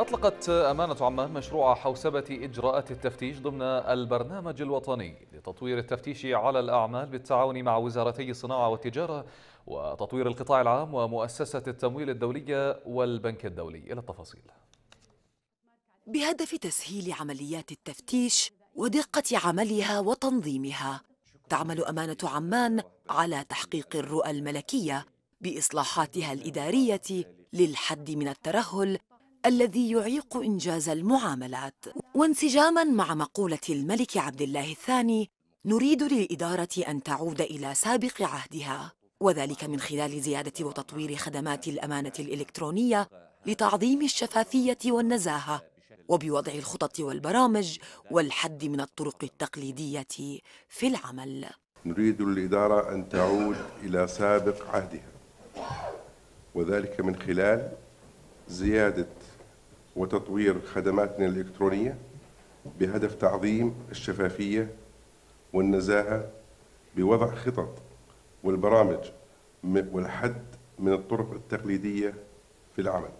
أطلقت أمانة عمان مشروع حوسبة إجراءات التفتيش ضمن البرنامج الوطني لتطوير التفتيش على الأعمال بالتعاون مع وزارتي الصناعة والتجارة وتطوير القطاع العام ومؤسسة التمويل الدولية والبنك الدولي إلى التفاصيل بهدف تسهيل عمليات التفتيش ودقة عملها وتنظيمها تعمل أمانة عمان على تحقيق الرؤى الملكية بإصلاحاتها الإدارية للحد من الترهل الذي يعيق إنجاز المعاملات وانسجاما مع مقولة الملك عبد الله الثاني نريد للإدارة أن تعود إلى سابق عهدها وذلك من خلال زيادة وتطوير خدمات الأمانة الإلكترونية لتعظيم الشفافية والنزاهة وبوضع الخطط والبرامج والحد من الطرق التقليدية في العمل نريد للإدارة أن تعود إلى سابق عهدها وذلك من خلال زيادة وتطوير خدماتنا الإلكترونية بهدف تعظيم الشفافية والنزاهة بوضع خطط والبرامج والحد من الطرق التقليدية في العمل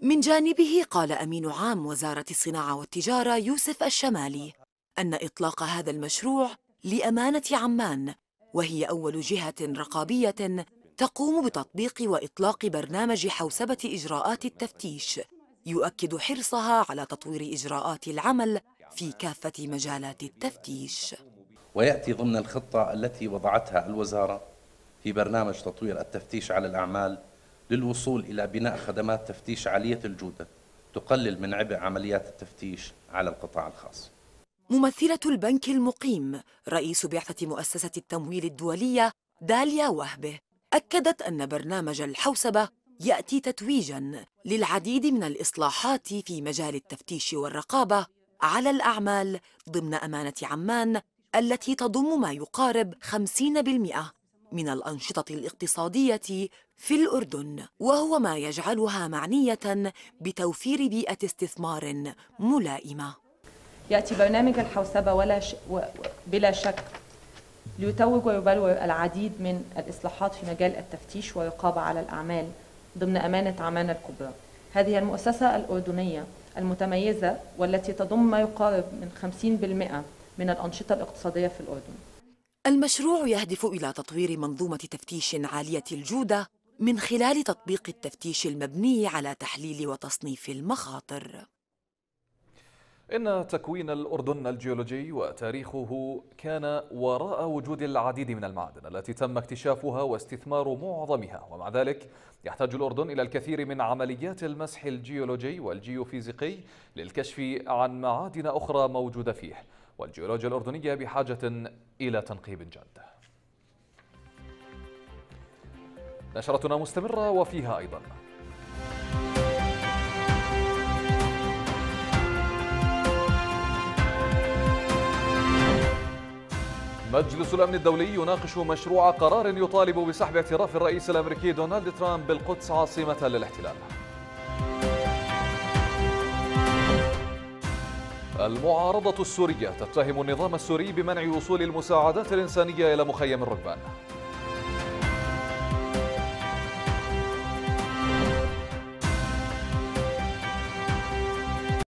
من جانبه قال أمين عام وزارة الصناعة والتجارة يوسف الشمالي أن إطلاق هذا المشروع لأمانة عمان وهي أول جهة رقابية تقوم بتطبيق وإطلاق برنامج حوسبة إجراءات التفتيش يؤكد حرصها على تطوير إجراءات العمل في كافة مجالات التفتيش ويأتي ضمن الخطة التي وضعتها الوزارة في برنامج تطوير التفتيش على الأعمال للوصول إلى بناء خدمات تفتيش عالية الجودة تقلل من عبء عمليات التفتيش على القطاع الخاص ممثلة البنك المقيم رئيس بعثة مؤسسة التمويل الدولية داليا وهبه أكدت أن برنامج الحوسبة يأتي تتويجاً للعديد من الإصلاحات في مجال التفتيش والرقابة على الأعمال ضمن أمانة عمان التي تضم ما يقارب 50% من الأنشطة الاقتصادية في الأردن وهو ما يجعلها معنية بتوفير بيئة استثمار ملائمة يأتي برنامج الحوسبة ولا ش... و... بلا شك ليتوج ويبلور العديد من الإصلاحات في مجال التفتيش والرقابة على الأعمال ضمن أمانة عمان الكبرى هذه المؤسسة الأردنية المتميزة والتي تضم ما يقارب من 50% من الأنشطة الاقتصادية في الأردن المشروع يهدف إلى تطوير منظومة تفتيش عالية الجودة من خلال تطبيق التفتيش المبني على تحليل وتصنيف المخاطر إن تكوين الأردن الجيولوجي وتاريخه كان وراء وجود العديد من المعادن التي تم اكتشافها واستثمار معظمها ومع ذلك يحتاج الأردن إلى الكثير من عمليات المسح الجيولوجي والجيوفيزيقي للكشف عن معادن أخرى موجودة فيه والجيولوجيا الأردنية بحاجة إلى تنقيب جاد نشرتنا مستمرة وفيها أيضا مجلس الأمن الدولي يناقش مشروع قرار يطالب بسحب اعتراف الرئيس الأمريكي دونالد ترامب بالقدس عاصمة للاحتلال المعارضة السورية تتهم النظام السوري بمنع وصول المساعدات الإنسانية إلى مخيم الركبان